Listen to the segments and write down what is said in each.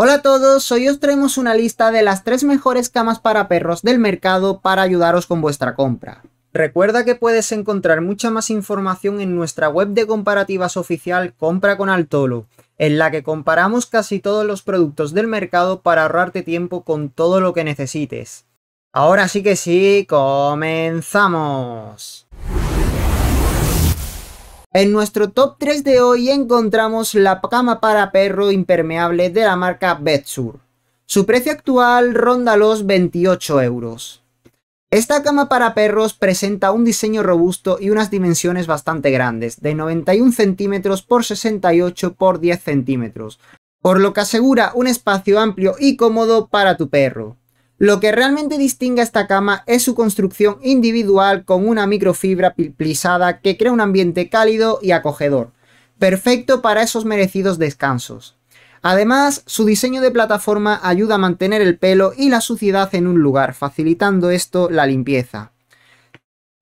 Hola a todos, hoy os traemos una lista de las 3 mejores camas para perros del mercado para ayudaros con vuestra compra. Recuerda que puedes encontrar mucha más información en nuestra web de comparativas oficial Compra con Altolo, en la que comparamos casi todos los productos del mercado para ahorrarte tiempo con todo lo que necesites. Ahora sí que sí, comenzamos. En nuestro top 3 de hoy encontramos la cama para perro impermeable de la marca Betsur. Su precio actual ronda los 28 euros. Esta cama para perros presenta un diseño robusto y unas dimensiones bastante grandes, de 91 centímetros por 68 por 10 centímetros, por lo que asegura un espacio amplio y cómodo para tu perro. Lo que realmente distingue a esta cama es su construcción individual con una microfibra plisada que crea un ambiente cálido y acogedor, perfecto para esos merecidos descansos. Además, su diseño de plataforma ayuda a mantener el pelo y la suciedad en un lugar, facilitando esto la limpieza.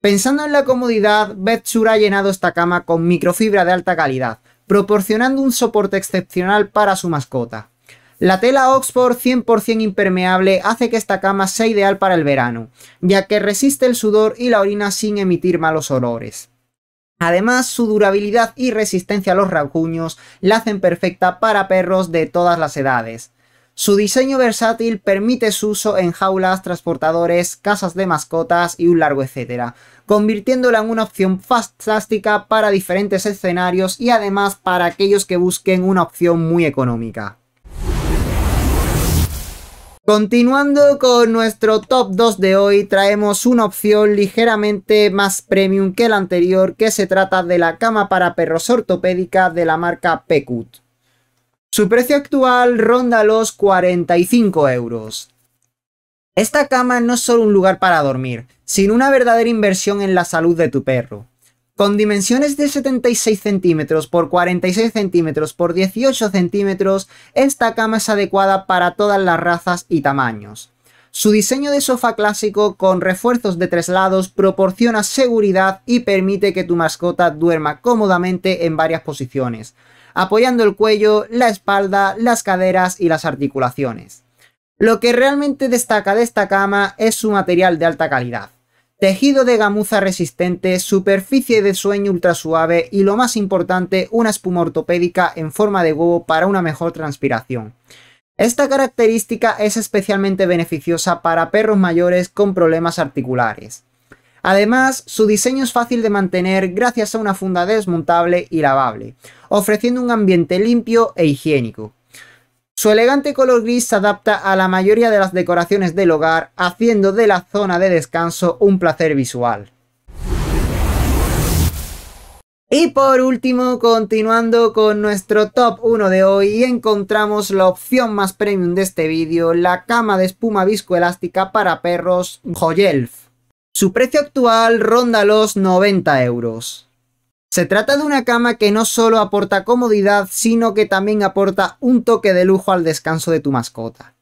Pensando en la comodidad, Betsura ha llenado esta cama con microfibra de alta calidad, proporcionando un soporte excepcional para su mascota. La tela Oxford 100% impermeable hace que esta cama sea ideal para el verano, ya que resiste el sudor y la orina sin emitir malos olores. Además, su durabilidad y resistencia a los rasguños la hacen perfecta para perros de todas las edades. Su diseño versátil permite su uso en jaulas, transportadores, casas de mascotas y un largo etcétera, convirtiéndola en una opción fantástica para diferentes escenarios y además para aquellos que busquen una opción muy económica. Continuando con nuestro top 2 de hoy, traemos una opción ligeramente más premium que la anterior, que se trata de la cama para perros ortopédica de la marca Pecut. Su precio actual ronda los 45 euros. Esta cama no es solo un lugar para dormir, sino una verdadera inversión en la salud de tu perro con dimensiones de 76 centímetros por 46 centímetros por 18 centímetros, esta cama es adecuada para todas las razas y tamaños. Su diseño de sofá clásico con refuerzos de tres lados proporciona seguridad y permite que tu mascota duerma cómodamente en varias posiciones, apoyando el cuello, la espalda, las caderas y las articulaciones. Lo que realmente destaca de esta cama es su material de alta calidad tejido de gamuza resistente, superficie de sueño ultra suave y lo más importante, una espuma ortopédica en forma de huevo para una mejor transpiración. Esta característica es especialmente beneficiosa para perros mayores con problemas articulares. Además, su diseño es fácil de mantener gracias a una funda desmontable y lavable, ofreciendo un ambiente limpio e higiénico. Su elegante color gris se adapta a la mayoría de las decoraciones del hogar, haciendo de la zona de descanso un placer visual. Y por último, continuando con nuestro top 1 de hoy, encontramos la opción más premium de este vídeo, la cama de espuma viscoelástica para perros Joyelf. Su precio actual ronda los 90 euros. Se trata de una cama que no solo aporta comodidad, sino que también aporta un toque de lujo al descanso de tu mascota.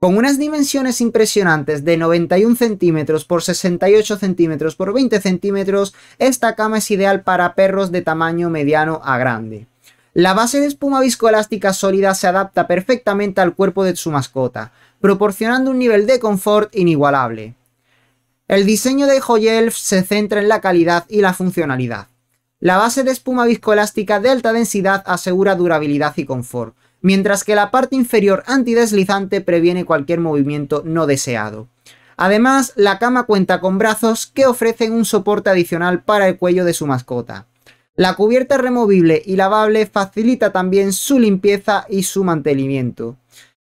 Con unas dimensiones impresionantes de 91 cm por 68 cm por 20 centímetros, esta cama es ideal para perros de tamaño mediano a grande. La base de espuma viscoelástica sólida se adapta perfectamente al cuerpo de su mascota, proporcionando un nivel de confort inigualable. El diseño de Joyelf se centra en la calidad y la funcionalidad. La base de espuma viscoelástica de alta densidad asegura durabilidad y confort, mientras que la parte inferior antideslizante previene cualquier movimiento no deseado. Además, la cama cuenta con brazos que ofrecen un soporte adicional para el cuello de su mascota. La cubierta removible y lavable facilita también su limpieza y su mantenimiento.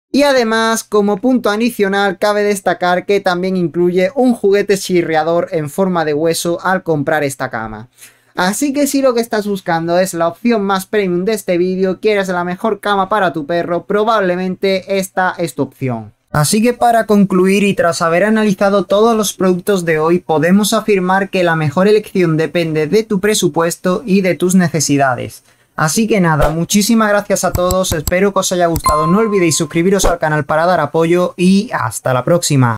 Y además, como punto adicional, cabe destacar que también incluye un juguete chirriador en forma de hueso al comprar esta cama. Así que si lo que estás buscando es la opción más premium de este vídeo, quieres la mejor cama para tu perro, probablemente esta es tu opción. Así que para concluir y tras haber analizado todos los productos de hoy, podemos afirmar que la mejor elección depende de tu presupuesto y de tus necesidades. Así que nada, muchísimas gracias a todos, espero que os haya gustado, no olvidéis suscribiros al canal para dar apoyo y hasta la próxima.